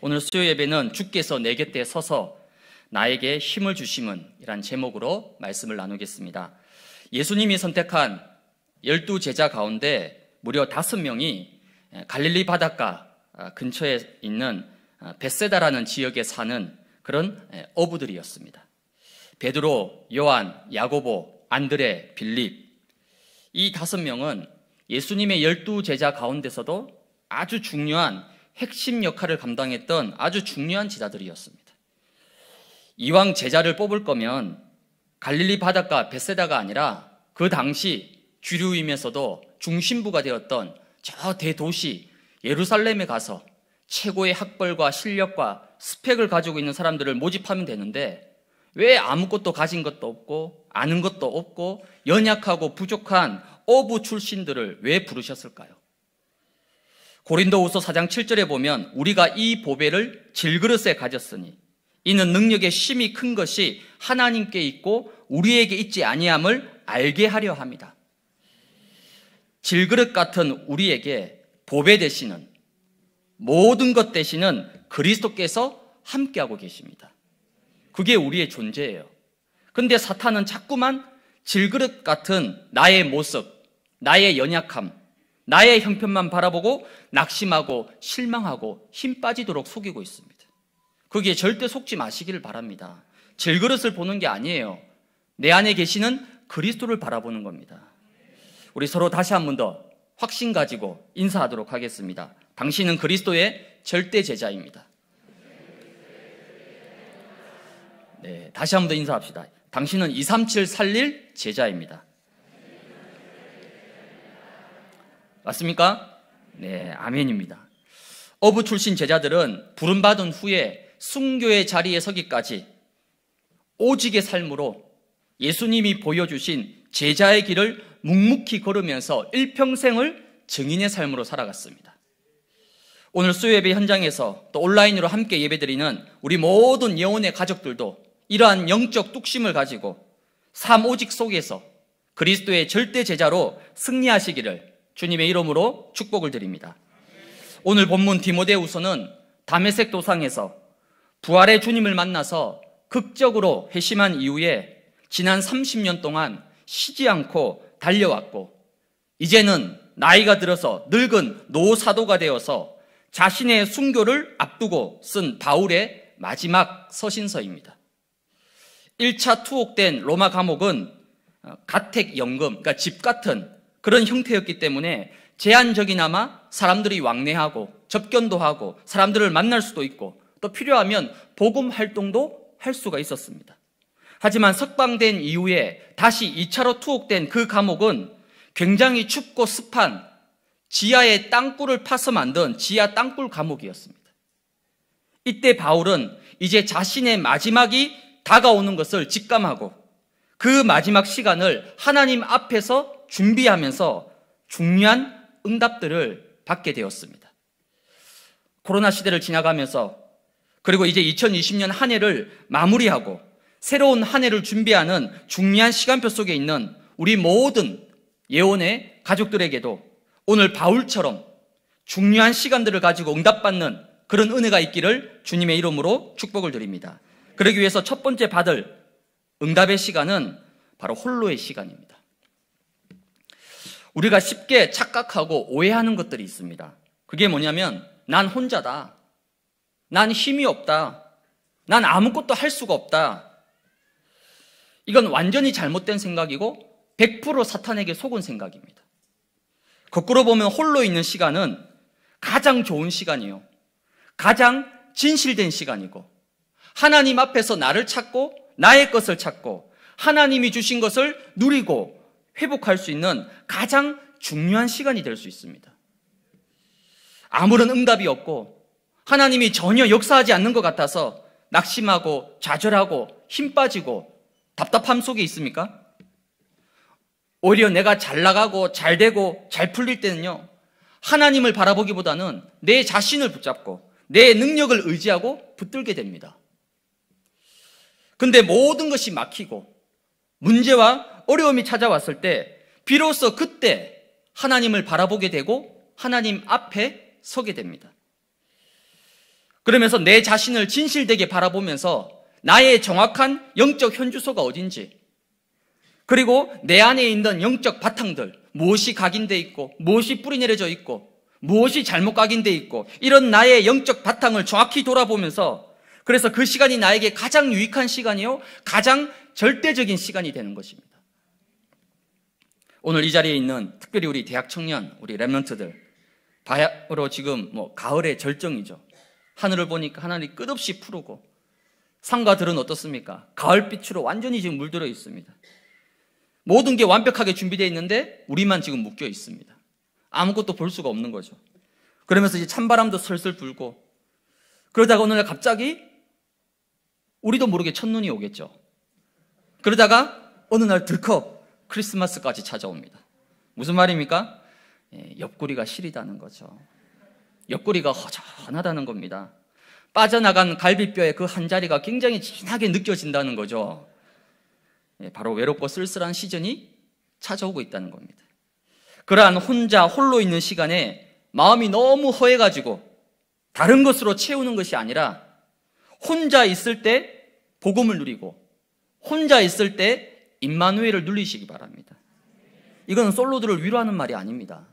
오늘 수요 예배는 주께서 내 곁에 서서 나에게 힘을 주심은 이란 제목으로 말씀을 나누겠습니다. 예수님이 선택한 열두 제자 가운데 무려 다섯 명이 갈릴리 바닷가 아, 근처에 있는 아, 베세다라는 지역에 사는 그런 어부들이었습니다. 베드로, 요한, 야고보, 안드레, 빌립 이 다섯 명은 예수님의 열두 제자 가운데서도 아주 중요한 핵심 역할을 감당했던 아주 중요한 지자들이었습니다. 이왕 제자를 뽑을 거면 갈릴리 바닷가 베세다가 아니라 그 당시 주류임에서도 중심부가 되었던 저 대도시 예루살렘에 가서 최고의 학벌과 실력과 스펙을 가지고 있는 사람들을 모집하면 되는데 왜 아무것도 가진 것도 없고 아는 것도 없고 연약하고 부족한 어부 출신들을 왜 부르셨을까요? 고린도후서 4장 7절에 보면 우리가 이 보배를 질그릇에 가졌으니 이는 능력의 심이 큰 것이 하나님께 있고 우리에게 있지 아니함을 알게 하려 합니다. 질그릇 같은 우리에게 보배 되시는 모든 것 대신은 그리스도께서 함께하고 계십니다. 그게 우리의 존재예요. 근데 사탄은 자꾸만 질그릇 같은 나의 모습, 나의 연약함, 나의 형편만 바라보고 낙심하고 실망하고 힘 빠지도록 속이고 있습니다. 거기에 절대 속지 마시기를 바랍니다. 질그릇을 보는 게 아니에요. 내 안에 계시는 그리스도를 바라보는 겁니다. 우리 서로 다시 한 번 더 확신 가지고 인사하도록 하겠습니다. 당신은 그리스도의 절대 제자입니다. 네, 다시 한 번 더 인사합시다. 당신은 237 살릴 제자입니다. 맞습니까? 네, 아멘입니다. 어부 출신 제자들은 부름받은 후에 순교의 자리에 서기까지 오직의 삶으로 예수님이 보여주신 제자의 길을 묵묵히 걸으면서 일평생을 증인의 삶으로 살아갔습니다. 오늘 수요예배 현장에서 또 온라인으로 함께 예배드리는 우리 모든 예원의 가족들도 이러한 영적 뚝심을 가지고 삶 오직 속에서 그리스도의 절대 제자로 승리하시기를 주님의 이름으로 축복을 드립니다. 오늘 본문 디모데우서는 담에색 도상에서 부활의 주님을 만나서 극적으로 회심한 이후에 지난 30년 동안 쉬지 않고 달려왔고 이제는 나이가 들어서 늙은 노사도가 되어서 자신의 순교를 앞두고 쓴 바울의 마지막 서신서입니다. 1차 투옥된 로마 감옥은 가택연금, 그러니까 집 같은 그런 형태였기 때문에 제한적이나마 사람들이 왕래하고 접견도 하고 사람들을 만날 수도 있고 또 필요하면 복음 활동도 할 수가 있었습니다. 하지만 석방된 이후에 다시 2차로 투옥된 그 감옥은 굉장히 춥고 습한 지하의 땅굴을 파서 만든 지하 땅굴 감옥이었습니다. 이때 바울은 이제 자신의 마지막이 다가오는 것을 직감하고 그 마지막 시간을 하나님 앞에서 준비하면서 중요한 응답들을 받게 되었습니다. 코로나 시대를 지나가면서 그리고 이제 2020년 한 해를 마무리하고 새로운 한 해를 준비하는 중요한 시간표 속에 있는 우리 모든 예원의 가족들에게도 오늘 바울처럼 중요한 시간들을 가지고 응답받는 그런 은혜가 있기를 주님의 이름으로 축복을 드립니다. 그러기 위해서 첫 번째 받을 응답의 시간은 바로 홀로의 시간입니다. 우리가 쉽게 착각하고 오해하는 것들이 있습니다. 그게 뭐냐면 난 혼자다. 난 힘이 없다. 난 아무것도 할 수가 없다. 이건 완전히 잘못된 생각이고 100% 사탄에게 속은 생각입니다. 거꾸로 보면 홀로 있는 시간은 가장 좋은 시간이요. 가장 진실된 시간이고 하나님 앞에서 나를 찾고 나의 것을 찾고 하나님이 주신 것을 누리고 회복할 수 있는 가장 중요한 시간이 될 수 있습니다. 아무런 응답이 없고 하나님이 전혀 역사하지 않는 것 같아서 낙심하고 좌절하고 힘 빠지고 답답함 속에 있습니까? 오히려 내가 잘 나가고 잘 되고 잘 풀릴 때는요, 하나님을 바라보기보다는 내 자신을 붙잡고 내 능력을 의지하고 붙들게 됩니다. 근데 모든 것이 막히고 문제와 어려움이 찾아왔을 때 비로소 그때 하나님을 바라보게 되고 하나님 앞에 서게 됩니다. 그러면서 내 자신을 진실되게 바라보면서 나의 정확한 영적 현주소가 어딘지 그리고 내 안에 있는 영적 바탕들 무엇이 각인돼 있고 무엇이 뿌리 내려져 있고 무엇이 잘못 각인돼 있고 이런 나의 영적 바탕을 정확히 돌아보면서 그래서 그 시간이 나에게 가장 유익한 시간이요 가장 절대적인 시간이 되는 것입니다. 오늘 이 자리에 있는 특별히 우리 대학 청년, 우리 랩런트들 바야흐로 지금 뭐 가을의 절정이죠. 하늘을 보니까 하늘이 끝없이 푸르고 상가들은 어떻습니까? 가을빛으로 완전히 지금 물들어 있습니다. 모든 게 완벽하게 준비되어 있는데 우리만 지금 묶여 있습니다. 아무것도 볼 수가 없는 거죠. 그러면서 이제 찬바람도 슬슬 불고 그러다가 오늘날 갑자기 우리도 모르게 첫눈이 오겠죠. 그러다가 어느 날 들컥 크리스마스까지 찾아옵니다. 무슨 말입니까? 예, 옆구리가 시리다는 거죠. 옆구리가 허전하다는 겁니다. 빠져나간 갈비뼈의 그 한 자리가 굉장히 진하게 느껴진다는 거죠. 예, 바로 외롭고 쓸쓸한 시즌이 찾아오고 있다는 겁니다. 그러한 혼자 홀로 있는 시간에 마음이 너무 허해가지고 다른 것으로 채우는 것이 아니라 혼자 있을 때 복음을 누리고 혼자 있을 때 임마누엘을 눌리시기 바랍니다. 이건 솔로들을 위로하는 말이 아닙니다.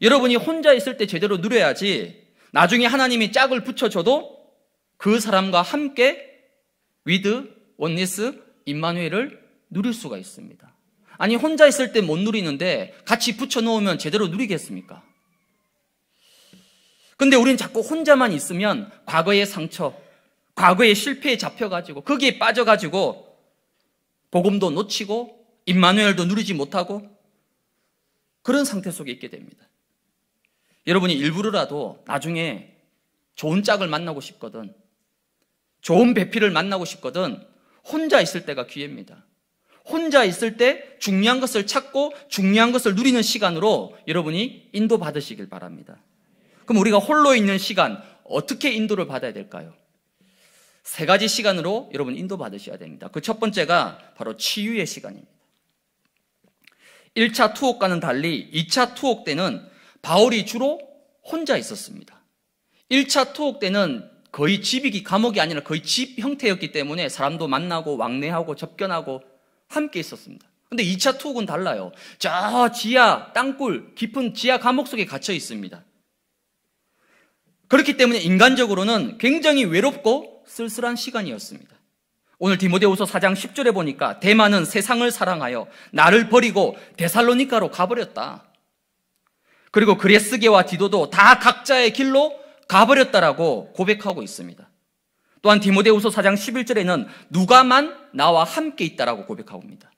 여러분이 혼자 있을 때 제대로 누려야지 나중에 하나님이 짝을 붙여줘도 그 사람과 함께 위드, 원리스, 임마누엘을 누릴 수가 있습니다. 아니 혼자 있을 때 못 누리는데 같이 붙여놓으면 제대로 누리겠습니까? 근데 우린 자꾸 혼자만 있으면 과거의 상처, 과거의 실패에 잡혀가지고 거기에 빠져가지고 복음도 놓치고 임마누엘도 누리지 못하고 그런 상태 속에 있게 됩니다. 여러분이 일부러라도 나중에 좋은 짝을 만나고 싶거든 좋은 배필을 만나고 싶거든 혼자 있을 때가 기회입니다. 혼자 있을 때 중요한 것을 찾고 중요한 것을 누리는 시간으로 여러분이 인도받으시길 바랍니다. 그럼 우리가 홀로 있는 시간 어떻게 인도를 받아야 될까요? 세 가지 시간으로 여러분 인도받으셔야 됩니다. 그 첫 번째가 바로 치유의 시간입니다. 1차 투옥과는 달리 2차 투옥 때는 바울이 주로 혼자 있었습니다. 1차 투옥 때는 거의 집이 기 감옥이 아니라 거의 집 형태였기 때문에 사람도 만나고 왕래하고 접견하고 함께 있었습니다. 근데 2차 투옥은 달라요. 저 지하 땅굴 깊은 지하 감옥 속에 갇혀 있습니다. 그렇기 때문에 인간적으로는 굉장히 외롭고 쓸쓸한 시간이었습니다. 오늘 디모데후서 4장 10절에 보니까 대만은 세상을 사랑하여 나를 버리고 데살로니카로 가버렸다. 그리고 그레스계와 디도도 다 각자의 길로 가버렸다라고 고백하고 있습니다. 또한 디모데후서 4장 11절에는 누가만 나와 함께 있다라고 고백합니다.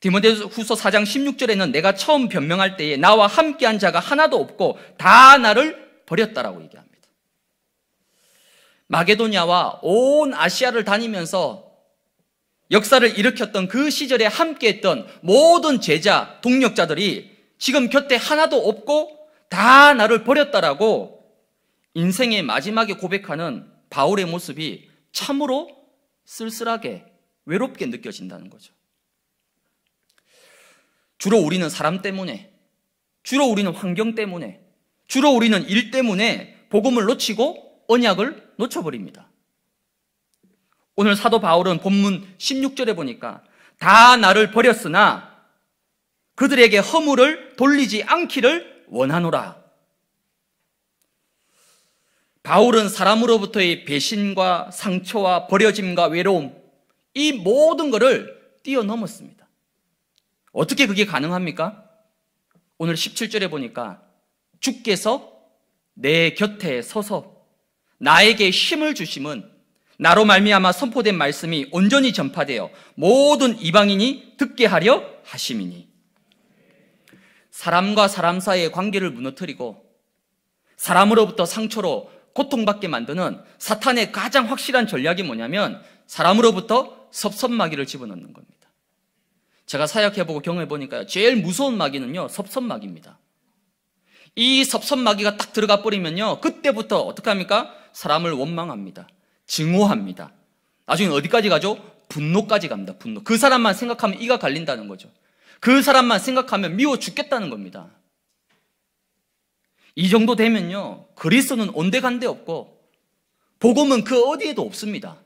디모데후서 4장 16절에는 내가 처음 변명할 때에 나와 함께한 자가 하나도 없고 다 나를 버렸다라고 얘기합니다. 마게도냐와 온 아시아를 다니면서 역사를 일으켰던 그 시절에 함께했던 모든 제자, 동력자들이 지금 곁에 하나도 없고 다 나를 버렸다라고 인생의 마지막에 고백하는 바울의 모습이 참으로 쓸쓸하게 외롭게 느껴진다는 거죠. 주로 우리는 사람 때문에, 주로 우리는 환경 때문에, 주로 우리는 일 때문에 복음을 놓치고 언약을 놓쳐버립니다. 오늘 사도 바울은 본문 16절에 보니까 다 나를 버렸으나 그들에게 허물을 돌리지 않기를 원하노라. 바울은 사람으로부터의 배신과 상처와 버려짐과 외로움 이 모든 것을 뛰어넘었습니다. 어떻게 그게 가능합니까? 오늘 17절에 보니까 주께서 내 곁에 서서 나에게 힘을 주심은 나로 말미암아 선포된 말씀이 온전히 전파되어 모든 이방인이 듣게 하려 하심이니 사람과 사람 사이의 관계를 무너뜨리고 사람으로부터 상처로 고통받게 만드는 사탄의 가장 확실한 전략이 뭐냐면 사람으로부터 섭섭마귀를 집어넣는 겁니다. 제가 사역해보고 경험해보니까요. 제일 무서운 마귀는요. 섭섭마귀입니다. 이 섭섭마귀가 딱 들어가 버리면요. 그때부터 어떻게 합니까? 사람을 원망합니다. 증오합니다. 나중에 어디까지 가죠? 분노까지 갑니다. 분노. 그 사람만 생각하면 이가 갈린다는 거죠. 그 사람만 생각하면 미워 죽겠다는 겁니다. 이 정도 되면요. 그리스도는 온데간데 없고 복음은 그 어디에도 없습니다.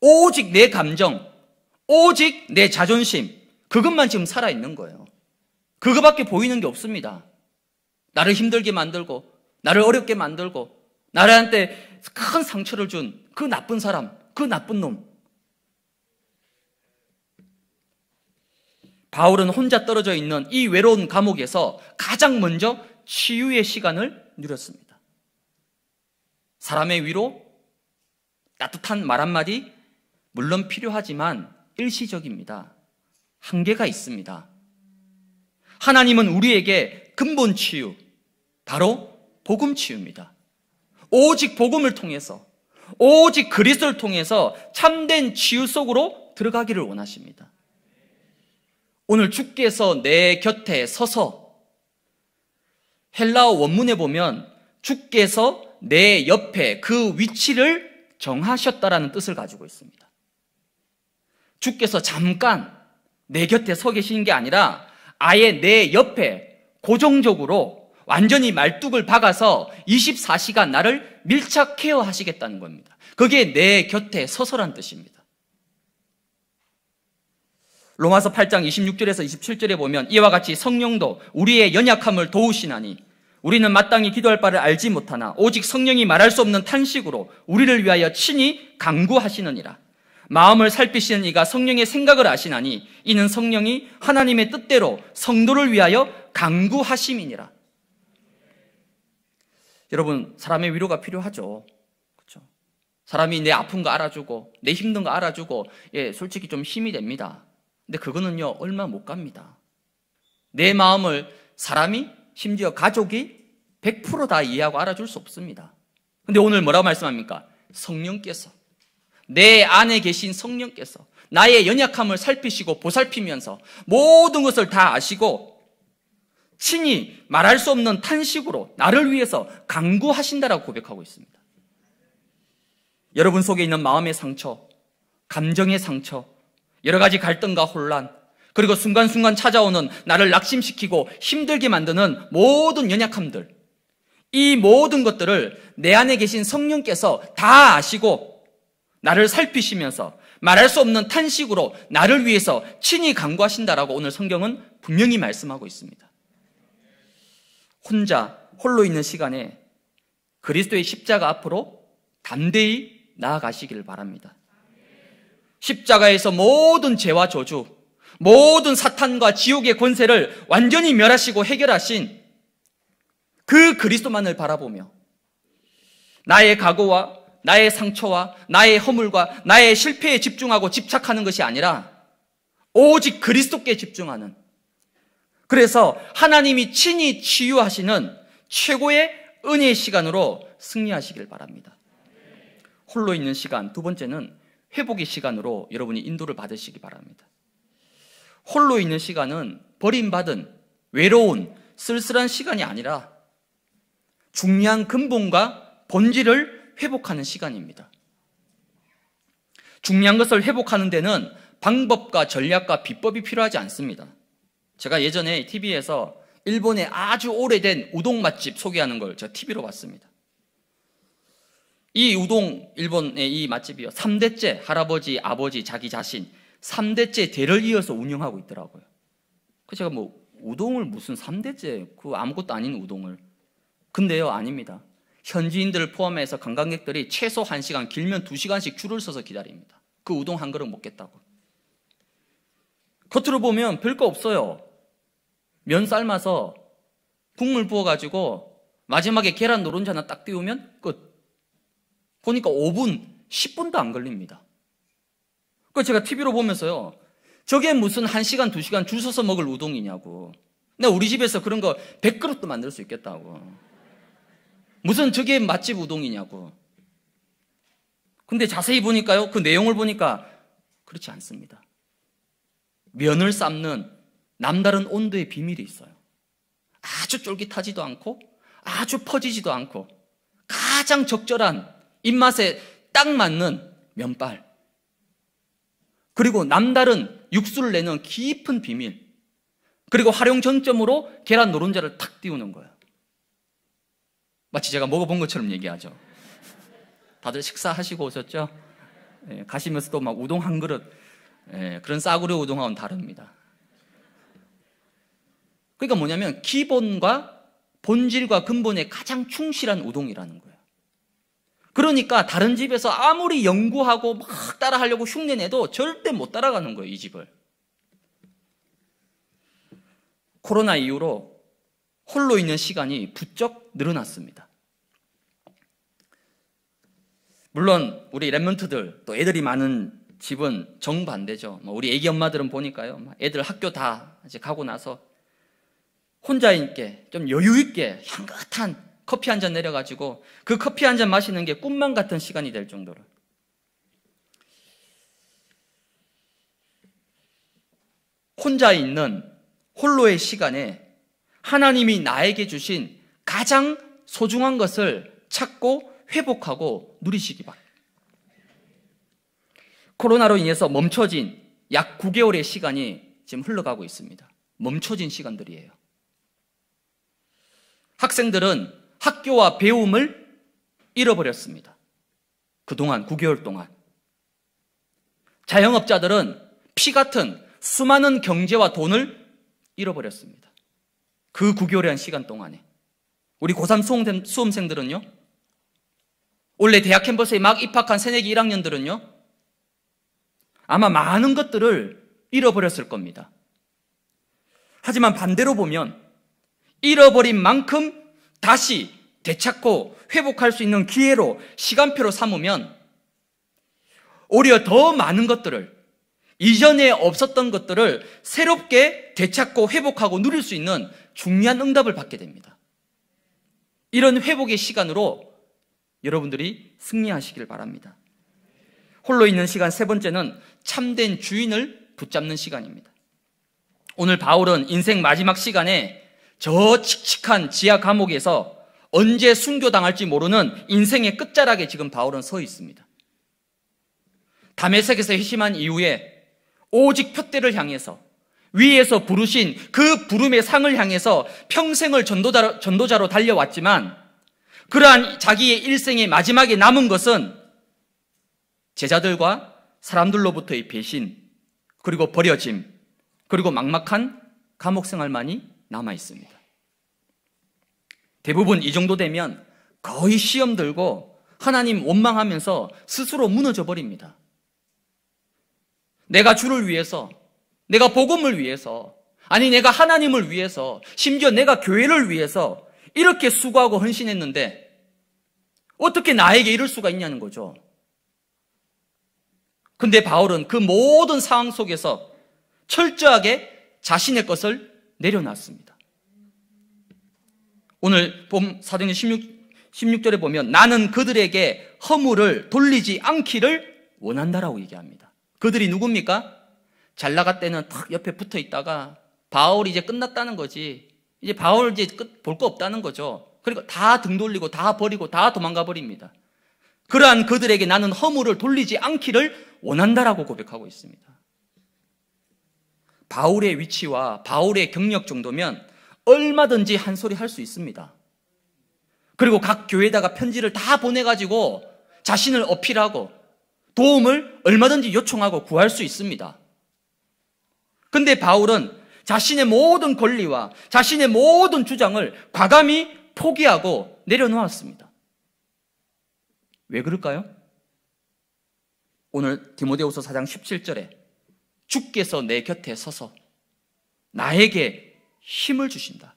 오직 내 감정, 오직 내 자존심 그것만 지금 살아 있는 거예요. 그거밖에 보이는 게 없습니다. 나를 힘들게 만들고, 나를 어렵게 만들고, 나한테 큰 상처를 준 그 나쁜 사람, 그 나쁜 놈. 바울은 혼자 떨어져 있는 이 외로운 감옥에서 가장 먼저 치유의 시간을 누렸습니다. 사람의 위로, 따뜻한 말 한마디, 물론 필요하지만 일시적입니다. 한계가 있습니다. 하나님은 우리에게 근본 치유, 바로 복음 치유입니다. 오직 복음을 통해서, 오직 그리스를 통해서 참된 치유 속으로 들어가기를 원하십니다. 오늘 주께서 내 곁에 서서 헬라어 원문에 보면 주께서 내 옆에 그 위치를 정하셨다라는 뜻을 가지고 있습니다. 주께서 잠깐 내 곁에 서 계시는 게 아니라 아예 내 옆에 고정적으로 완전히 말뚝을 박아서 24시간 나를 밀착 케어하시겠다는 겁니다. 그게 내 곁에 서서란 뜻입니다. 로마서 8장 26절에서 27절에 보면 이와 같이 성령도 우리의 연약함을 도우시나니 우리는 마땅히 기도할 바를 알지 못하나 오직 성령이 말할 수 없는 탄식으로 우리를 위하여 친히 강구하시느니라. 마음을 살피시는 이가 성령의 생각을 아시나니 이는 성령이 하나님의 뜻대로 성도를 위하여 강구하심이니라. 여러분 사람의 위로가 필요하죠. 그렇죠? 사람이 내 아픈 거 알아주고 내 힘든 거 알아주고 예, 솔직히 좀 힘이 됩니다. 근데 그거는요 얼마 못 갑니다. 내 마음을 사람이 심지어 가족이 100%다 이해하고 알아줄 수 없습니다. 근데 오늘 뭐라고 말씀합니까? 성령께서 내 안에 계신 성령께서 나의 연약함을 살피시고 보살피면서 모든 것을 다 아시고 친히 말할 수 없는 탄식으로 나를 위해서 강구하신다라고 고백하고 있습니다. 여러분 속에 있는 마음의 상처, 감정의 상처, 여러 가지 갈등과 혼란, 그리고 순간순간 찾아오는 나를 낙심시키고 힘들게 만드는 모든 연약함들, 이 모든 것들을 내 안에 계신 성령께서 다 아시고 나를 살피시면서 말할 수 없는 탄식으로 나를 위해서 친히 강구하신다라고 오늘 성경은 분명히 말씀하고 있습니다. 혼자 홀로 있는 시간에 그리스도의 십자가 앞으로 담대히 나아가시기를 바랍니다. 십자가에서 모든 죄와 저주, 모든 사탄과 지옥의 권세를 완전히 멸하시고 해결하신 그 그리스도만을 바라보며 나의 과거와 나의 상처와 나의 허물과 나의 실패에 집중하고 집착하는 것이 아니라 오직 그리스도께 집중하는 그래서 하나님이 친히 치유하시는 최고의 은혜의 시간으로 승리하시길 바랍니다. 홀로 있는 시간 두 번째는 회복의 시간으로 여러분이 인도를 받으시기 바랍니다. 홀로 있는 시간은 버림받은 외로운 쓸쓸한 시간이 아니라 중요한 근본과 본질을 회복하는 시간입니다. 중요한 것을 회복하는 데는 방법과 전략과 비법이 필요하지 않습니다. 제가 예전에 TV에서 일본의 아주 오래된 우동 맛집 소개하는 걸 제가 TV로 봤습니다. 이 우동, 일본의 이 맛집이요. 3대째 할아버지, 아버지, 자기 자신 3대째 대를 이어서 운영하고 있더라고요. 그 제가 뭐 우동을 무슨 3대째 그 아무것도 아닌 우동을 근데요 아닙니다. 현지인들을 포함해서 관광객들이 최소 1시간, 길면 2시간씩 줄을 서서 기다립니다. 그 우동 한 그릇 먹겠다고. 겉으로 보면 별거 없어요. 면 삶아서 국물 부어가지고 마지막에 계란 노른자 하나 딱 띄우면 끝. 보니까 5분, 10분도 안 걸립니다. 그 제가 TV로 보면서요. 저게 무슨 1시간, 2시간 줄 서서 먹을 우동이냐고. 내 우리 집에서 그런 거 100그릇도 만들 수 있겠다고. 무슨 저게 맛집 우동이냐고. 근데 자세히 보니까요, 그 내용을 보니까 그렇지 않습니다. 면을 삶는 남다른 온도의 비밀이 있어요. 아주 쫄깃하지도 않고, 아주 퍼지지도 않고, 가장 적절한 입맛에 딱 맞는 면발. 그리고 남다른 육수를 내는 깊은 비밀. 그리고 활용 전점으로 계란 노른자를 탁 띄우는 거예요. 마치 제가 먹어본 것처럼 얘기하죠. 다들 식사하시고 오셨죠? 예, 가시면서 또 막 우동 한 그릇, 예, 그런 싸구려 우동하고는 다릅니다. 그러니까 뭐냐면 기본과 본질과 근본에 가장 충실한 우동이라는 거예요. 그러니까 다른 집에서 아무리 연구하고 막 따라하려고 흉내내도 절대 못 따라가는 거예요, 이 집을. 코로나 이후로 홀로 있는 시간이 부쩍 늘어났습니다. 물론 우리 랩몬트들 또 애들이 많은 집은 정반대죠. 뭐 우리 애기 엄마들은 보니까요. 애들 학교 다 이제 가고 나서 혼자 있게 좀 여유 있게 향긋한 커피 한 잔 내려가지고 그 커피 한 잔 마시는 게 꿈만 같은 시간이 될 정도로 혼자 있는 홀로의 시간에 하나님이 나에게 주신 가장 소중한 것을 찾고 회복하고 누리시기 바랍니다. 코로나로 인해서 멈춰진 약 9개월의 시간이 지금 흘러가고 있습니다. 멈춰진 시간들이에요. 학생들은 학교와 배움을 잃어버렸습니다. 그동안 9개월 동안. 자영업자들은 피 같은 수많은 경제와 돈을 잃어버렸습니다. 그 구교란 시간 동안에 우리 고3 수험생들은요. 원래 대학 캠퍼스에 막 입학한 새내기 1학년들은요. 아마 많은 것들을 잃어버렸을 겁니다. 하지만 반대로 보면 잃어버린 만큼 다시 되찾고 회복할 수 있는 기회로 시간표로 삼으면 오히려 더 많은 것들을 이전에 없었던 것들을 새롭게 되찾고 회복하고 누릴 수 있는 중요한 응답을 받게 됩니다. 이런 회복의 시간으로 여러분들이 승리하시길 바랍니다. 홀로 있는 시간 세 번째는 참된 주인을 붙잡는 시간입니다. 오늘 바울은 인생 마지막 시간에 저 칙칙한 지하 감옥에서 언제 순교당할지 모르는 인생의 끝자락에 지금 바울은 서 있습니다. 담에색에서 회심한 이후에 오직 표대를 향해서 위에서 부르신 그 부름의 상을 향해서 평생을 전도자로, 전도자로 달려왔지만 그러한 자기의 일생의 마지막에 남은 것은 제자들과 사람들로부터의 배신, 그리고 버려짐, 그리고 막막한 감옥 생활만이 남아 있습니다. 대부분 이 정도 되면 거의 시험 들고 하나님 원망하면서 스스로 무너져 버립니다. 내가 주를 위해서 내가 복음을 위해서, 아니 내가 하나님을 위해서, 심지어 내가 교회를 위해서 이렇게 수고하고 헌신했는데 어떻게 나에게 이럴 수가 있냐는 거죠. 근데 바울은 그 모든 상황 속에서 철저하게 자신의 것을 내려놨습니다. 오늘 봄 사도행전 16, 16절에 보면 나는 그들에게 허물을 돌리지 않기를 원한다라고 얘기합니다. 그들이 누굽니까? 잘나갈때는탁 옆에 붙어 있다가 바울이 제 끝났다는 거지. 이제 바울 이제 볼 거 없다는 거죠. 그리고 다 등 돌리고 다 버리고 다 도망가 버립니다. 그러한 그들에게 나는 허물을 돌리지 않기를 원한다라고 고백하고 있습니다. 바울의 위치와 바울의 경력 정도면 얼마든지 한 소리 할 수 있습니다. 그리고 각 교회에다가 편지를 다 보내가지고 자신을 어필하고 도움을 얼마든지 요청하고 구할 수 있습니다. 근데 바울은 자신의 모든 권리와 자신의 모든 주장을 과감히 포기하고 내려놓았습니다. 왜 그럴까요? 오늘 디모데후서 4장 17절에 주께서 내 곁에 서서 나에게 힘을 주신다.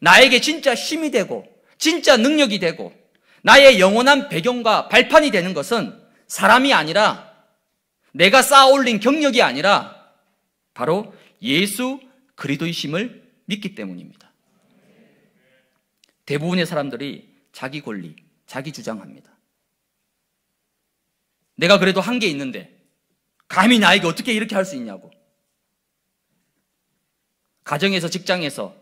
나에게 진짜 힘이 되고 진짜 능력이 되고 나의 영원한 배경과 발판이 되는 것은 사람이 아니라 내가 쌓아 올린 경력이 아니라 바로 예수 그리도이심을 믿기 때문입니다. 대부분의 사람들이 자기 권리, 자기 주장합니다. 내가 그래도 한 게 있는데, 감히 나에게 어떻게 이렇게 할 수 있냐고. 가정에서, 직장에서,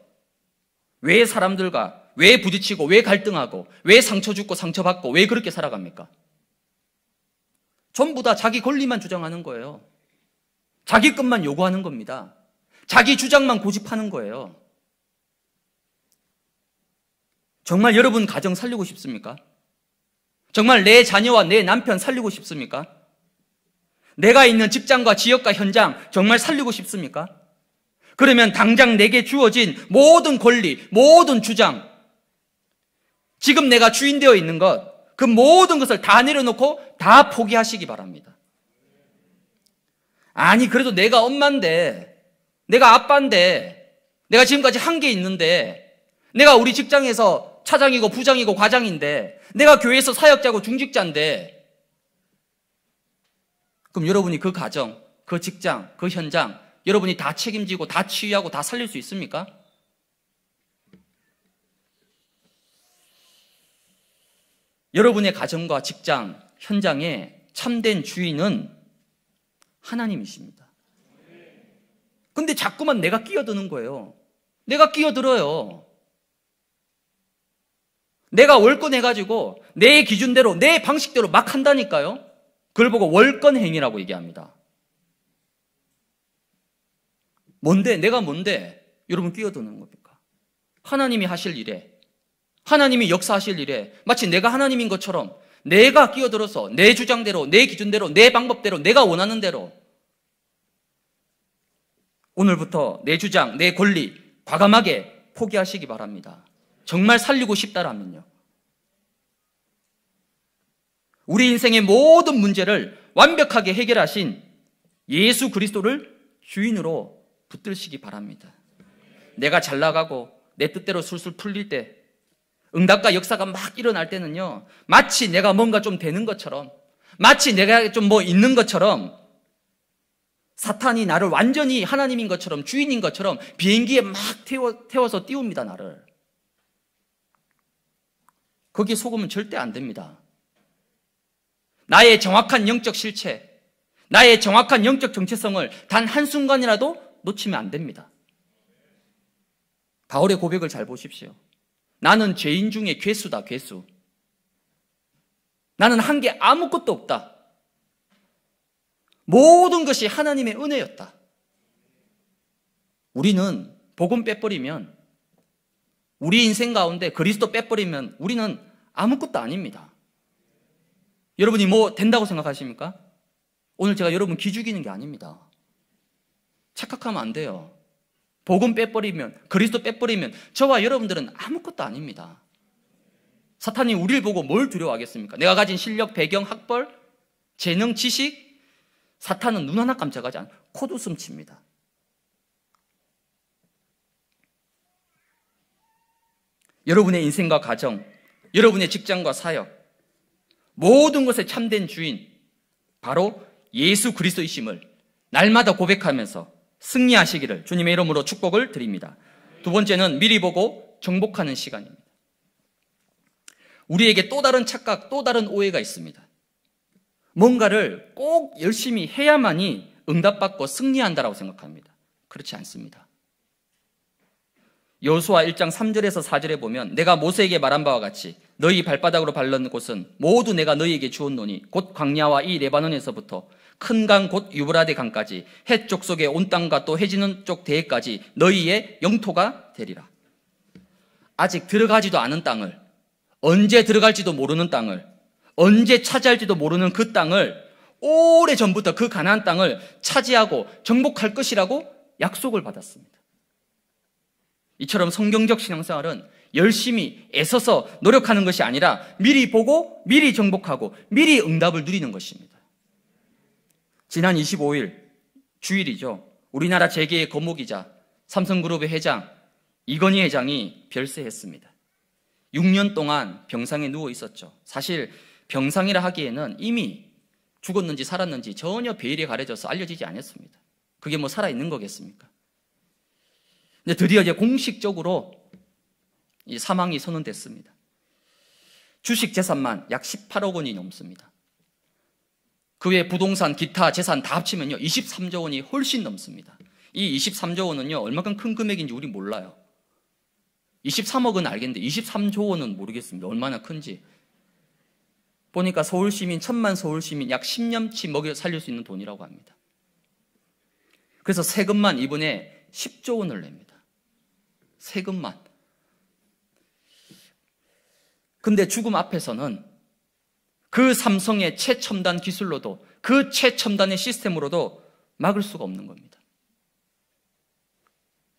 왜 사람들과, 왜 부딪히고, 왜 갈등하고, 왜 상처 주고, 상처받고, 왜 그렇게 살아갑니까? 전부 다 자기 권리만 주장하는 거예요. 자기 것만 요구하는 겁니다. 자기 주장만 고집하는 거예요. 정말 여러분 가정 살리고 싶습니까? 정말 내 자녀와 내 남편 살리고 싶습니까? 내가 있는 직장과 지역과 현장 정말 살리고 싶습니까? 그러면 당장 내게 주어진 모든 권리, 모든 주장, 지금 내가 주인되어 있는 것, 그 모든 것을 다 내려놓고 다 포기하시기 바랍니다. 아니, 그래도 내가 엄마인데, 내가 아빠인데, 내가 지금까지 한 게 있는데, 내가 우리 직장에서 차장이고 부장이고 과장인데, 내가 교회에서 사역자고 중직자인데, 그럼 여러분이 그 가정, 그 직장, 그 현장, 여러분이 다 책임지고 다 치유하고 다 살릴 수 있습니까? 여러분의 가정과 직장, 현장에 참된 주인은 하나님이십니다. 근데 자꾸만 내가 끼어드는 거예요. 내가 끼어들어요. 내가 월권해가지고 내 기준대로, 내 방식대로 막 한다니까요. 그걸 보고 월권행위라고 얘기합니다. 뭔데? 내가 뭔데? 여러분 끼어드는 겁니까? 하나님이 하실 일에 하나님이 역사하실 일에 마치 내가 하나님인 것처럼 내가 끼어들어서 내 주장대로, 내 기준대로, 내 방법대로, 내가 원하는 대로 오늘부터 내 주장, 내 권리 과감하게 포기하시기 바랍니다. 정말 살리고 싶다라면요. 우리 인생의 모든 문제를 완벽하게 해결하신 예수 그리스도를 주인으로 붙들시기 바랍니다. 내가 잘 나가고 내 뜻대로 술술 풀릴 때 응답과 역사가 막 일어날 때는요, 마치 내가 뭔가 좀 되는 것처럼, 마치 내가 좀 뭐 있는 것처럼, 사탄이 나를 완전히 하나님인 것처럼, 주인인 것처럼 비행기에 막 태워, 태워서 띄웁니다, 나를. 거기에 속으면 절대 안 됩니다. 나의 정확한 영적 실체, 나의 정확한 영적 정체성을 단 한순간이라도 놓치면 안 됩니다. 바울의 고백을 잘 보십시오. 나는 죄인 중에 괴수다, 괴수. 나는 한 게 아무것도 없다. 모든 것이 하나님의 은혜였다. 우리는 복음 빼버리면 우리 인생 가운데 그리스도 빼버리면 우리는 아무것도 아닙니다. 여러분이 뭐 된다고 생각하십니까? 오늘 제가 여러분 기죽이는 게 아닙니다. 착각하면 안 돼요. 복음 빼버리면, 그리스도 빼버리면 저와 여러분들은 아무것도 아닙니다. 사탄이 우리를 보고 뭘 두려워하겠습니까? 내가 가진 실력, 배경, 학벌, 재능, 지식, 사탄은 눈 하나 깜짝하지 않 코웃음 칩니다. 여러분의 인생과 가정, 여러분의 직장과 사역, 모든 것에 참된 주인, 바로 예수 그리스도이심을 날마다 고백하면서 승리하시기를 주님의 이름으로 축복을 드립니다. 두 번째는 미리 보고 정복하는 시간입니다. 우리에게 또 다른 착각, 또 다른 오해가 있습니다. 뭔가를 꼭 열심히 해야만이 응답받고 승리한다라고 생각합니다. 그렇지 않습니다. 여수와 1장 3절에서 4절에 보면 내가 모세에게 말한 바와 같이 너희 발바닥으로 발른 곳은 모두 내가 너희에게 주었노니 곧 광야와 이 레바논에서부터 큰강곧 유브라데 강까지 해쪽 속에온 땅과 또 해지는 쪽 대해까지 너희의 영토가 되리라. 아직 들어가지도 않은 땅을 언제 들어갈지도 모르는 땅을 언제 차지할지도 모르는 그 땅을 오래 전부터 그 가나안 땅을 차지하고 정복할 것이라고 약속을 받았습니다. 이처럼 성경적 신앙생활은 열심히 애써서 노력하는 것이 아니라 미리 보고 미리 정복하고 미리 응답을 누리는 것입니다. 지난 25일 주일이죠. 우리나라 재계의 거목이자 삼성그룹의 회장 이건희 회장이 별세했습니다. 6년 동안 병상에 누워 있었죠. 사실 병상이라 하기에는 이미 죽었는지 살았는지 전혀 베일에 가려져서 알려지지 않았습니다. 그게 뭐 살아있는 거겠습니까? 근데 드디어 이제 공식적으로 이 사망이 선언됐습니다. 주식 재산만 약 18억 원이 넘습니다. 그외 부동산, 기타, 재산 다 합치면요. 23조 원이 훨씬 넘습니다. 이 23조 원은요. 얼마큼 큰 금액인지 우리 몰라요. 23억은 알겠는데 23조 원은 모르겠습니다. 얼마나 큰지. 보니까 서울시민, 천만 서울시민 약 10년치 먹여 살릴 수 있는 돈이라고 합니다. 그래서 세금만 이번에 10조 원을 냅니다. 세금만. 근데 죽음 앞에서는 그 삼성의 최첨단 기술로도 그 최첨단의 시스템으로도 막을 수가 없는 겁니다.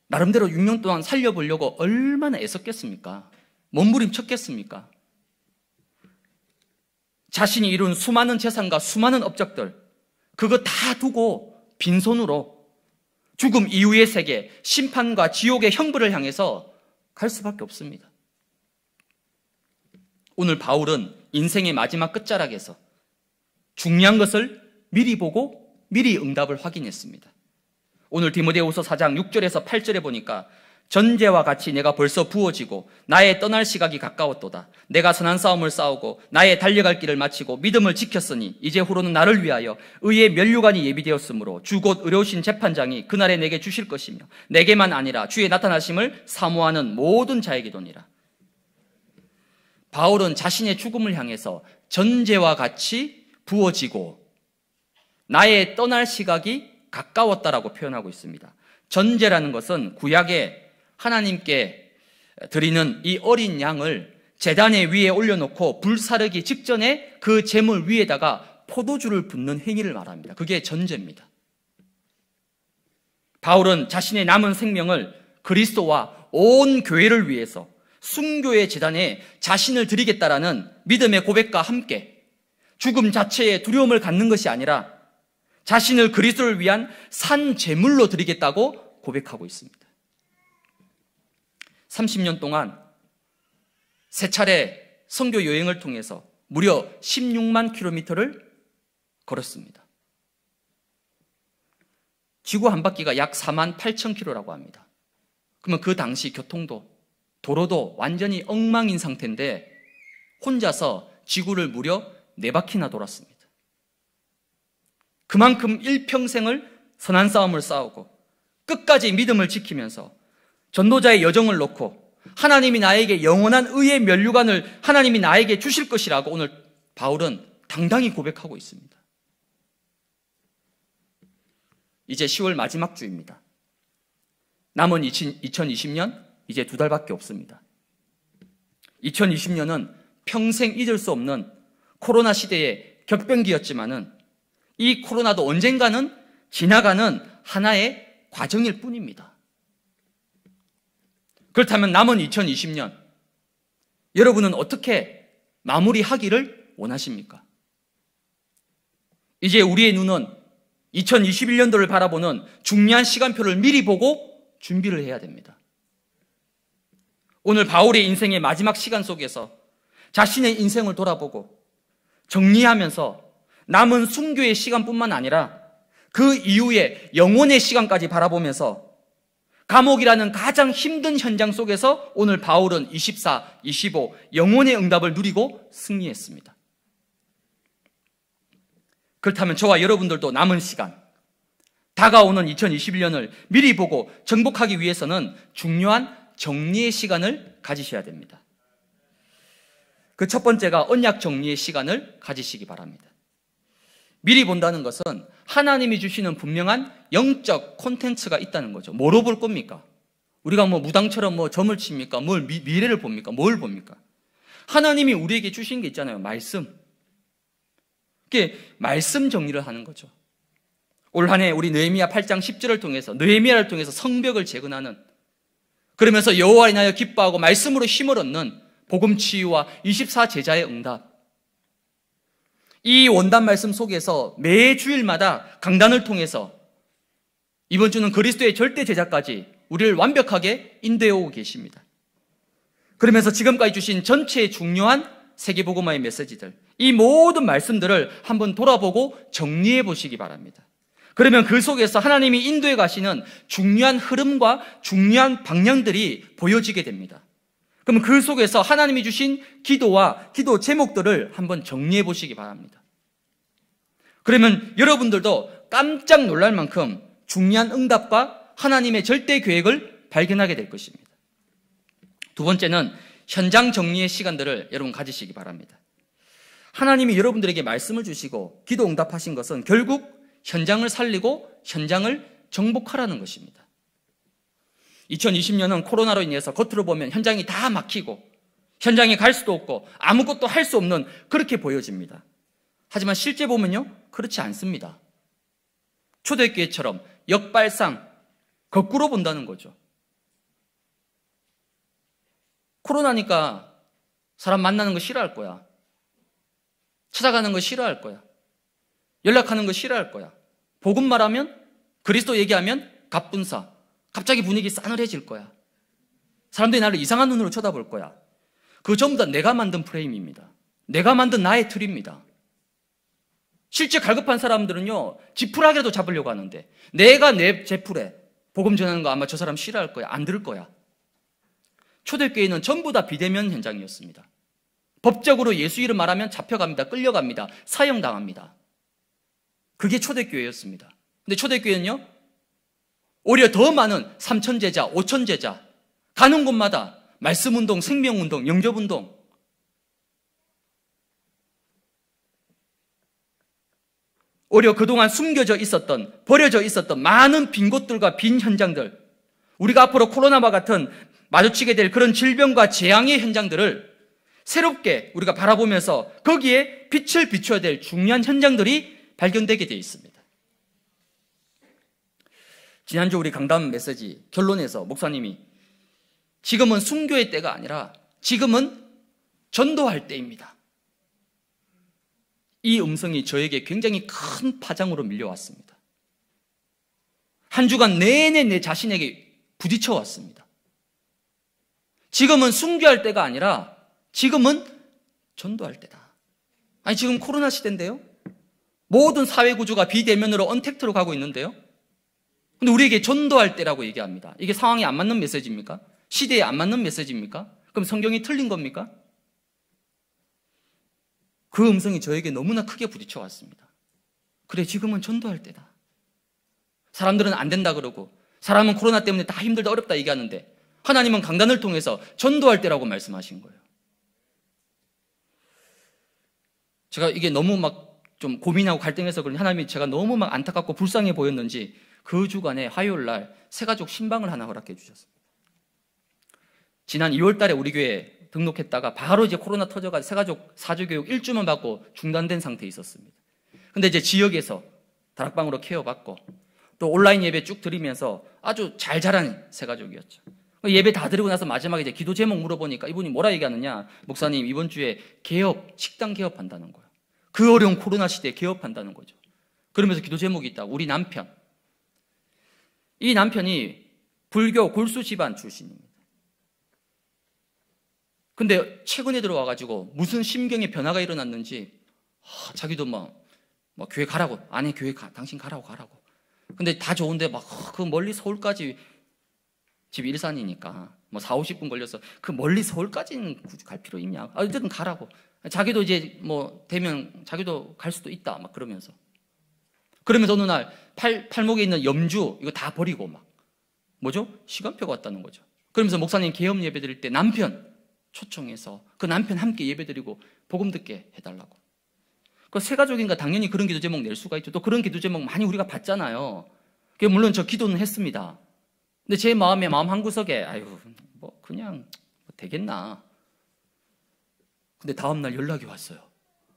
나름대로 6년 동안 살려보려고 얼마나 애썼겠습니까? 몸부림쳤겠습니까? 자신이 이룬 수많은 재산과 수많은 업적들, 그거 다 두고 빈손으로 죽음 이후의 세계, 심판과 지옥의 형벌을 향해서 갈 수밖에 없습니다. 오늘 바울은 인생의 마지막 끝자락에서 중요한 것을 미리 보고 미리 응답을 확인했습니다. 오늘 디모데후서 4장 6절에서 8절에 보니까 전제와 같이 내가 벌써 부어지고 나의 떠날 시각이 가까웠도다. 내가 선한 싸움을 싸우고 나의 달려갈 길을 마치고 믿음을 지켰으니 이제 후로는 나를 위하여 의의 면류관이 예비되었으므로 주곧 의료신 재판장이 그날에 내게 주실 것이며 내게만 아니라 주의 나타나심을 사모하는 모든 자에게도니라. 바울은 자신의 죽음을 향해서 전제와 같이 부어지고 나의 떠날 시각이 가까웠다라고 표현하고 있습니다. 전제라는 것은 구약에 하나님께 드리는 이 어린 양을 재단에 위에 올려놓고 불사르기 직전에 그 재물 위에다가 포도주를 붓는 행위를 말합니다. 그게 전제입니다. 바울은 자신의 남은 생명을 그리스도와 온 교회를 위해서 순교의 재단에 자신을 드리겠다라는 믿음의 고백과 함께 죽음 자체에 두려움을 갖는 것이 아니라 자신을 그리스도를 위한 산 제물로 드리겠다고 고백하고 있습니다. 30년 동안 세 차례 선교 여행을 통해서 무려 16만 킬로미터를 걸었습니다. 지구 한 바퀴가 약 4만 8천 킬로라고 합니다. 그러면 그 당시 교통도 도로도 완전히 엉망인 상태인데 혼자서 지구를 무려 네 바퀴나 돌았습니다. 그만큼 일평생을 선한 싸움을 싸우고 끝까지 믿음을 지키면서 전도자의 여정을 놓고 하나님이 나에게 영원한 의의 면류관을 하나님이 나에게 주실 것이라고 오늘 바울은 당당히 고백하고 있습니다. 이제 10월 마지막 주입니다. 남은 2020년 이제 두 달밖에 없습니다. 2020년은 평생 잊을 수 없는 코로나 시대의 격변기였지만은 이 코로나도 언젠가는 지나가는 하나의 과정일 뿐입니다. 그렇다면 남은 2020년 여러분은 어떻게 마무리하기를 원하십니까? 이제 우리의 눈은 2021년도를 바라보는 중요한 시간표를 미리 보고 준비를 해야 됩니다. 오늘 바울의 인생의 마지막 시간 속에서 자신의 인생을 돌아보고 정리하면서 남은 순교의 시간뿐만 아니라 그 이후에 영혼의 시간까지 바라보면서 감옥이라는 가장 힘든 현장 속에서 오늘 바울은 24, 25 영혼의 응답을 누리고 승리했습니다. 그렇다면 저와 여러분들도 남은 시간, 다가오는 2021년을 미리 보고 정복하기 위해서는 중요한 정리의 시간을 가지셔야 됩니다. 그 첫 번째가 언약 정리의 시간을 가지시기 바랍니다. 미리 본다는 것은 하나님이 주시는 분명한 영적 콘텐츠가 있다는 거죠. 뭐로 볼 겁니까? 우리가 뭐 무당처럼 뭐 점을 칩니까? 뭘 미, 미래를 봅니까? 뭘 봅니까? 하나님이 우리에게 주신 게 있잖아요. 말씀. 그게 말씀 정리를 하는 거죠. 올 한해 우리 느헤미야 8장 10절을 통해서 느헤미야를 통해서 성벽을 재건하는 그러면서 여호와 인하여 기뻐하고 말씀으로 힘을 얻는 복음 치유와 24 제자의 응답. 이 원단 말씀 속에서 매 주일마다 강단을 통해서 이번 주는 그리스도의 절대 제자까지 우리를 완벽하게 인도해 오고 계십니다. 그러면서 지금까지 주신 전체의 중요한 세계복음화의 메시지들, 이 모든 말씀들을 한번 돌아보고 정리해 보시기 바랍니다. 그러면 그 속에서 하나님이 인도해 가시는 중요한 흐름과 중요한 방향들이 보여지게 됩니다. 그럼 그 속에서 하나님이 주신 기도와 기도 제목들을 한번 정리해 보시기 바랍니다. 그러면 여러분들도 깜짝 놀랄 만큼 중요한 응답과 하나님의 절대 계획을 발견하게 될 것입니다. 두 번째는 현장 정리의 시간들을 여러분 가지시기 바랍니다. 하나님이 여러분들에게 말씀을 주시고 기도 응답하신 것은 결국 현장을 살리고 현장을 정복하라는 것입니다. 2020년은 코로나로 인해서 겉으로 보면 현장이 다 막히고 현장에 갈 수도 없고 아무것도 할 수 없는 그렇게 보여집니다. 하지만 실제 보면요. 그렇지 않습니다. 초대교회처럼 역발상 거꾸로 본다는 거죠. 코로나니까 사람 만나는 거 싫어할 거야. 찾아가는 거 싫어할 거야. 연락하는 거 싫어할 거야. 복음 말하면 그리스도 얘기하면 갑분사. 갑자기 분위기 싸늘해질 거야. 사람들이 나를 이상한 눈으로 쳐다볼 거야. 그 전부 다 내가 만든 프레임입니다. 내가 만든 나의 틀입니다. 실제 갈급한 사람들은요, 지푸라기라도 잡으려고 하는데, 내가 내 제풀에 복음 전하는 거 아마 저 사람 싫어할 거야. 안 들을 거야. 초대교회는 전부 다 비대면 현장이었습니다. 법적으로 예수 이름 말하면 잡혀갑니다. 끌려갑니다. 사형당합니다. 그게 초대교회였습니다. 근데 초대교회는요, 오히려 더 많은 삼천 제자, 오천 제자, 가는 곳마다 말씀 운동, 생명 운동, 영접 운동. 오히려 그동안 숨겨져 있었던, 버려져 있었던 많은 빈 곳들과 빈 현장들, 우리가 앞으로 코로나와 같은 마주치게 될 그런 질병과 재앙의 현장들을 새롭게 우리가 바라보면서 거기에 빛을 비춰야 될 중요한 현장들이 발견되게 되어 있습니다. 지난주 우리 강단 메시지 결론에서 목사님이 지금은 순교의 때가 아니라 지금은 전도할 때입니다. 이 음성이 저에게 굉장히 큰 파장으로 밀려왔습니다. 한 주간 내내 내 자신에게 부딪혀 왔습니다. 지금은 순교할 때가 아니라 지금은 전도할 때다. 아니, 지금 코로나 시대인데요? 모든 사회 구조가 비대면으로 언택트로 가고 있는데요. 근데 우리에게 전도할 때라고 얘기합니다. 이게 상황에 안 맞는 메시지입니까? 시대에 안 맞는 메시지입니까? 그럼 성경이 틀린 겁니까? 그 음성이 저에게 너무나 크게 부딪혀 왔습니다. 그래, 지금은 전도할 때다. 사람들은 안 된다 그러고, 사람은 코로나 때문에 다 힘들다 어렵다 얘기하는데, 하나님은 강단을 통해서 전도할 때라고 말씀하신 거예요. 제가 이게 너무 막좀 고민하고 갈등해서 그런 하나님이 제가 너무 막 안타깝고 불쌍해 보였는지 그 주간에 화요일 날 새가족 신방을 하나 허락해 주셨습니다. 지난 2월 달에 우리 교회 등록했다가 바로 이제 코로나 터져가지고 새가족 사주교육 1주만 받고 중단된 상태에 있었습니다. 근데 이제 지역에서 다락방으로 케어받고 또 온라인 예배 쭉 드리면서 아주 잘 자란 새가족이었죠. 예배 다 드리고 나서 마지막에 이제 기도 제목 물어보니까 이분이 뭐라 얘기하느냐. 목사님, 이번 주에 개업, 식당 개업한다는 거예요. 그 어려운 코로나 시대에 개업한다는 거죠. 그러면서 기도 제목이 있다. 우리 남편. 이 남편이 불교 골수 집안 출신입니다. 근데 최근에 들어와가지고 무슨 심경의 변화가 일어났는지 아, 자기도 막, 막 교회 가라고 아내 교회 가 당신 가라고 가라고 근데 다 좋은데 막그 아, 멀리 서울까지 집 일산이니까 뭐 4, 50분 걸려서 그 멀리 서울까지는 굳이 갈 필요 있냐 아, 어쨌든 가라고 자기도 이제 뭐 되면 자기도 갈 수도 있다 막 그러면서 그러면서 어느 날 팔, 팔목에 있는 염주 이거 다 버리고 막 뭐죠? 시간표가 왔다는 거죠. 그러면서 목사님 개업 예배 드릴 때 남편 초청해서 그 남편 함께 예배 드리고 복음 듣게 해달라고. 그 세가족인가 당연히 그런 기도 제목 낼 수가 있죠. 또 그런 기도 제목 많이 우리가 봤잖아요. 물론 저 기도는 했습니다. 근데 제 마음에 마음 한 구석에 아유 뭐 그냥 뭐 되겠나 근데 다음날 연락이 왔어요.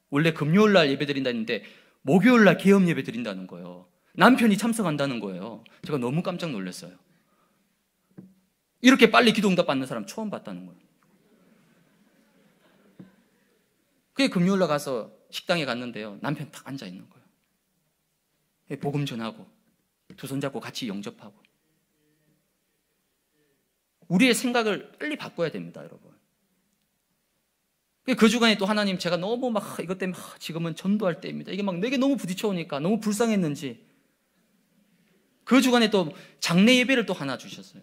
원래 금요일날 예배 드린다는데 목요일날 개업 예배 드린다는 거예요. 남편이 참석한다는 거예요. 제가 너무 깜짝 놀랐어요. 이렇게 빨리 기도 응답 받는 사람 처음 봤다는 거예요. 그게 금요일날 가서 식당에 갔는데요. 남편 딱 앉아 있는 거예요. 예, 복음 전하고 두 손 잡고 같이 영접하고 우리의 생각을 빨리 바꿔야 됩니다, 여러분. 그, 그 주간에 또 하나님 제가 너무 막 이것 때문에 지금은 전도할 때입니다. 이게 막 내게 너무 부딪혀오니까 너무 불쌍했는지 그 주간에 또 장례 예배를 또 하나 주셨어요.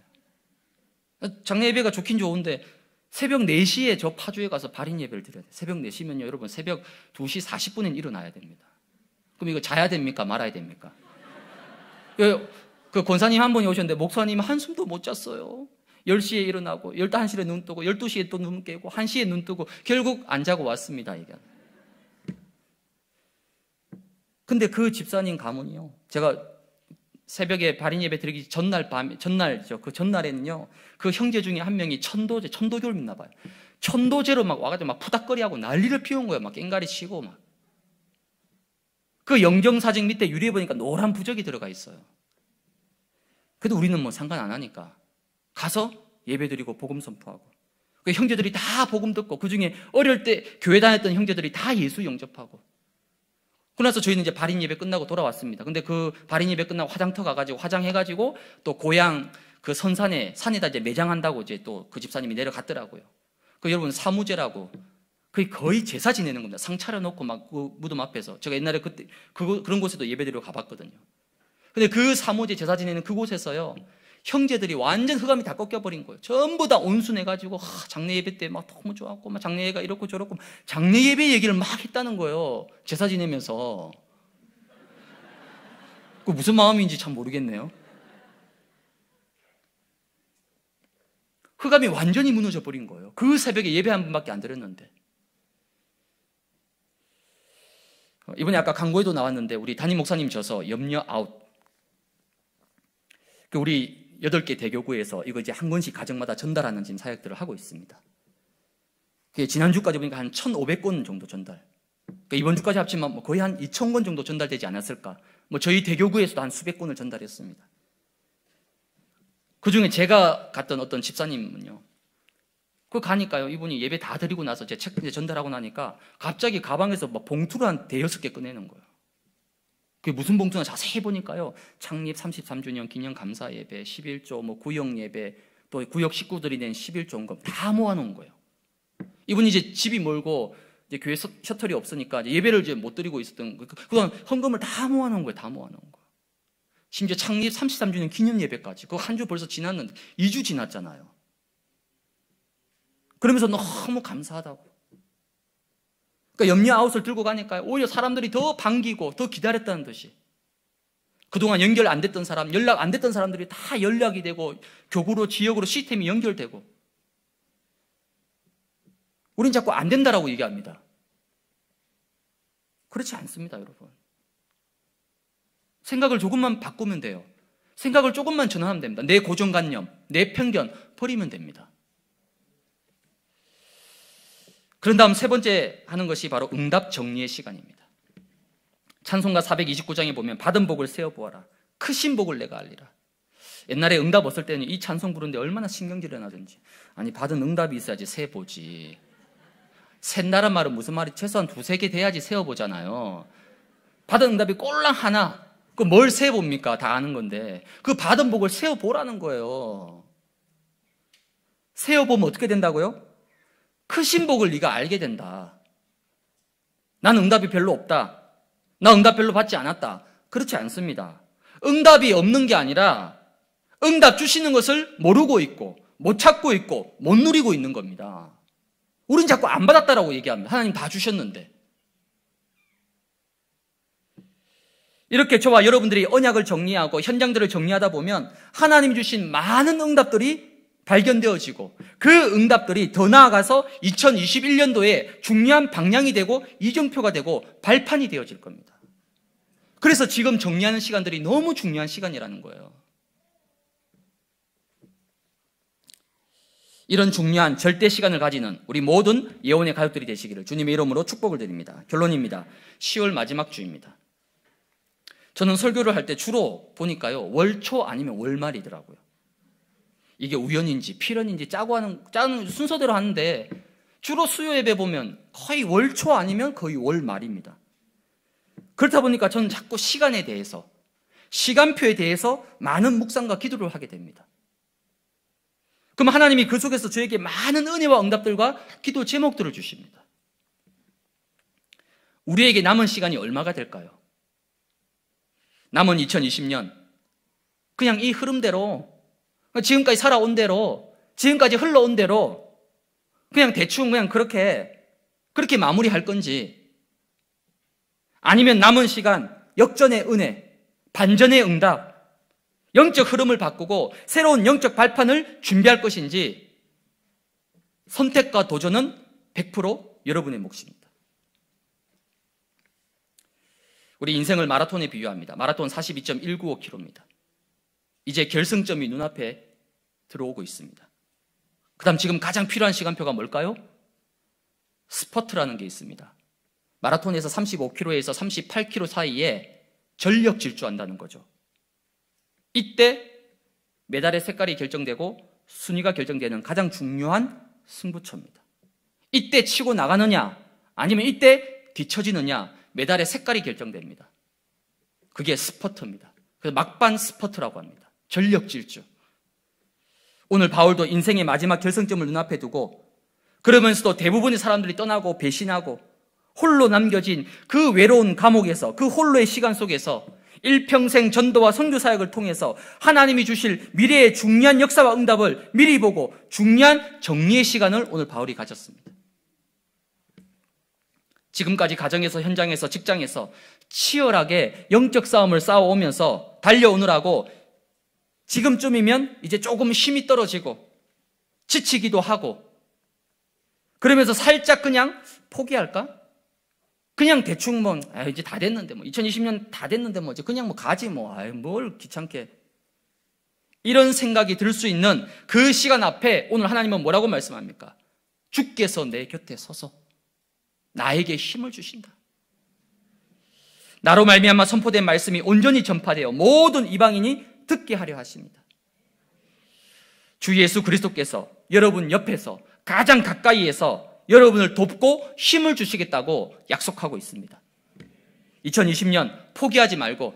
장례 예배가 좋긴 좋은데 새벽 4시에 저 파주에 가서 발인 예배를 드려야 돼요. 새벽 4시면요, 여러분 새벽 2시 40분엔 일어나야 됩니다. 그럼 이거 자야 됩니까? 말아야 됩니까? 그, 그 권사님 한 분이 오셨는데 목사님 한숨도 못 잤어요. 10시에 일어나고 11시에 눈 뜨고 12시에 또 눈 깨고 1시에 눈 뜨고 결국 안 자고 왔습니다. 이게. 근데 그 집사님 가문이요. 제가 새벽에 발인 예배 드리기 전날 밤 전날죠. 그 전날에는요. 그 형제 중에 한 명이 천도제 천도교를 믿나 봐요. 천도제로 막 와가지고 막 푸닥거리하고 난리를 피운 거예요. 막 깽가리 치고 막. 그영경사진 밑에 유리해 보니까 노란 부적이 들어가 있어요. 그래도 우리는 뭐 상관 안 하니까. 가서 예배드리고 복음 선포하고 그 형제들이 다 복음 듣고 그 중에 어릴 때 교회 다녔던 형제들이 다 예수 영접하고 그러나서 저희는 이제 발인 예배 끝나고 돌아왔습니다. 근데 그 발인 예배 끝나고 화장터 가가지고 화장해가지고 또 고향 그 선산에 산에다 이제 매장한다고 이제 또 그 집사님이 내려갔더라고요. 그 여러분 사무제라고 그게 거의 제사 지내는 겁니다. 상 차려놓고 막 그 무덤 앞에서 제가 옛날에 그때 그 그런 곳에도 예배드리러 가봤거든요. 근데 그 사무제 제사 지내는 그곳에서요 형제들이 완전 흑암이 다 꺾여버린 거예요. 전부 다 온순해가지고 하, 장례 예배 때 막 너무 좋았고 막 장례 예가 이렇고 저렇고 장례 예배 얘기를 막 했다는 거예요. 제사 지내면서 그 무슨 마음인지 참 모르겠네요. 흑암이 완전히 무너져 버린 거예요. 그 새벽에 예배 한 번밖에 안 드렸는데. 어, 이번에 아까 광고에도 나왔는데 우리 담임 목사님 져서 염려 아웃. 그 우리 여덟 개 대교구에서 이거 이제 한 권씩 가정마다 전달하는 지금 사역들을 하고 있습니다. 그게 지난주까지 보니까 한 1,500권 정도 전달. 그러니까 이번 주까지 합치면 뭐 거의 한 2,000권 정도 전달되지 않았을까. 뭐 저희 대교구에서도 한 수백 권을 전달했습니다. 그 중에 제가 갔던 어떤 집사님은요. 그 가니까요. 이분이 예배 다 드리고 나서 제책 전달하고 나니까 갑자기 가방에서 막 봉투를 한 대여섯 개 꺼내는 거예요. 그게 무슨 봉투나 자세히 보니까요. 창립 33주년 기념 감사 예배, 11조, 뭐 구역 예배, 또 구역 식구들이 낸 11조 원금 다 모아놓은 거예요. 이분이 이제 집이 멀고 이제 교회 셔틀이 없으니까 예배를 이제 못 드리고 있었던 거. 그, 그건 헌금을 다 모아놓은 거예요. 다 모아놓은 거. 심지어 창립 33주년 기념 예배까지. 그 한 주 벌써 지났는데 2주 지났잖아요. 그러면서 너무 감사하다고. 그러니까 염려 아웃을 들고 가니까 오히려 사람들이 더 반기고 더 기다렸다는 듯이 그동안 연결 안 됐던 사람, 연락 안 됐던 사람들이 다 연락이 되고 교구로 지역으로 시스템이 연결되고 우린 자꾸 안 된다라고 얘기합니다. 그렇지 않습니다, 여러분. 생각을 조금만 바꾸면 돼요. 생각을 조금만 전환하면 됩니다. 내 고정관념, 내 편견 버리면 됩니다. 그런 다음 세 번째 하는 것이 바로 응답 정리의 시간입니다. 찬송가 429장에 보면 받은 복을 세어보아라. 크신 복을 내가 알리라. 옛날에 응답 없을 때는 이 찬송 부르는데 얼마나 신경질이 나든지. 아니, 받은 응답이 있어야지 세보지. 샌다란 말은 무슨 말이 최소한 두세 개 돼야지 세어보잖아요. 받은 응답이 꼴랑 하나. 그 뭘 세어봅니까? 다 아는 건데. 그 받은 복을 세어보라는 거예요. 세어보면 어떻게 된다고요? 크신 그 복을 네가 알게 된다. 난 응답이 별로 없다. 나 응답 별로 받지 않았다. 그렇지 않습니다. 응답이 없는 게 아니라 응답 주시는 것을 모르고 있고 못 찾고 있고 못 누리고 있는 겁니다. 우린 자꾸 안 받았다라고 얘기합니다. 하나님 다 주셨는데. 이렇게 저와 여러분들이 언약을 정리하고 현장들을 정리하다 보면 하나님 주신 많은 응답들이 발견되어지고 그 응답들이 더 나아가서 2021년도에 중요한 방향이 되고 이정표가 되고 발판이 되어질 겁니다. 그래서 지금 정리하는 시간들이 너무 중요한 시간이라는 거예요. 이런 중요한 절대 시간을 가지는 우리 모든 예언의 가족들이 되시기를 주님의 이름으로 축복을 드립니다. 결론입니다. 10월 마지막 주입니다. 저는 설교를 할 때 주로 보니까요. 월초 아니면 월말이더라고요. 이게 우연인지 필연인지 짜고 하는 짜는 순서대로 하는데 주로 수요 예배 보면 거의 월초 아니면 거의 월 말입니다. 그렇다 보니까 저는 자꾸 시간에 대해서 시간표에 대해서 많은 묵상과 기도를 하게 됩니다. 그럼 하나님이 그 속에서 저에게 많은 은혜와 응답들과 기도 제목들을 주십니다. 우리에게 남은 시간이 얼마가 될까요? 남은 2020년 그냥 이 흐름대로 지금까지 살아온 대로, 지금까지 흘러온 대로 그냥 대충 그냥 그렇게 그렇게 마무리할 건지 아니면 남은 시간 역전의 은혜, 반전의 응답, 영적 흐름을 바꾸고 새로운 영적 발판을 준비할 것인지 선택과 도전은 100% 여러분의 몫입니다. 우리 인생을 마라톤에 비유합니다. 마라톤 42.195km입니다. 이제 결승점이 눈앞에 들어오고 있습니다. 그 다음 지금 가장 필요한 시간표가 뭘까요? 스퍼트라는 게 있습니다. 마라톤에서 35km에서 38km 사이에 전력 질주한다는 거죠. 이때 메달의 색깔이 결정되고 순위가 결정되는 가장 중요한 승부처입니다. 이때 치고 나가느냐 아니면 이때 뒤처지느냐 메달의 색깔이 결정됩니다. 그게 스퍼트입니다. 그래서 막반 스퍼트라고 합니다. 전력 질주. 오늘 바울도 인생의 마지막 결승점을 눈앞에 두고 그러면서도 대부분의 사람들이 떠나고 배신하고 홀로 남겨진 그 외로운 감옥에서 그 홀로의 시간 속에서 일평생 전도와 성교 사역을 통해서 하나님이 주실 미래의 중요한 역사와 응답을 미리 보고 중요한 정리의 시간을 오늘 바울이 가졌습니다. 지금까지 가정에서 현장에서 직장에서 치열하게 영적 싸움을 싸워오면서 달려오느라고 지금쯤이면 이제 조금 힘이 떨어지고 지치기도 하고 그러면서 살짝 그냥 포기할까? 그냥 대충 뭐 아, 이제 다 됐는데 뭐 2020년 다 됐는데 뭐 이제 그냥 뭐 가지 뭐뭘 귀찮게 이런 생각이 들 수 있는 그 시간 앞에 오늘 하나님은 뭐라고 말씀합니까? 주께서 내 곁에 서서 나에게 힘을 주신다. 나로 말미암아 선포된 말씀이 온전히 전파되어 모든 이방인이 듣게 하려 하십니다. 주 예수 그리스도께서 여러분 옆에서 가장 가까이에서 여러분을 돕고 힘을 주시겠다고 약속하고 있습니다. 2020년 포기하지 말고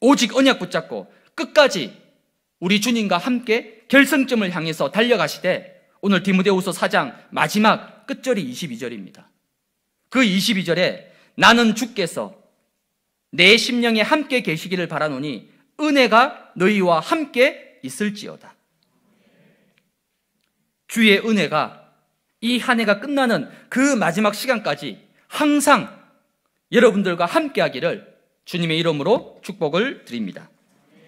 오직 언약 붙잡고 끝까지 우리 주님과 함께 결승점을 향해서 달려가시되 오늘 디모데후서 4장 마지막 끝절이 22절입니다. 그 22절에 나는 주께서 내 심령에 함께 계시기를 바라노니 은혜가 너희와 함께 있을지어다. 주의 은혜가 이 한 해가 끝나는 그 마지막 시간까지 항상 여러분들과 함께 하기를 주님의 이름으로 축복을 드립니다.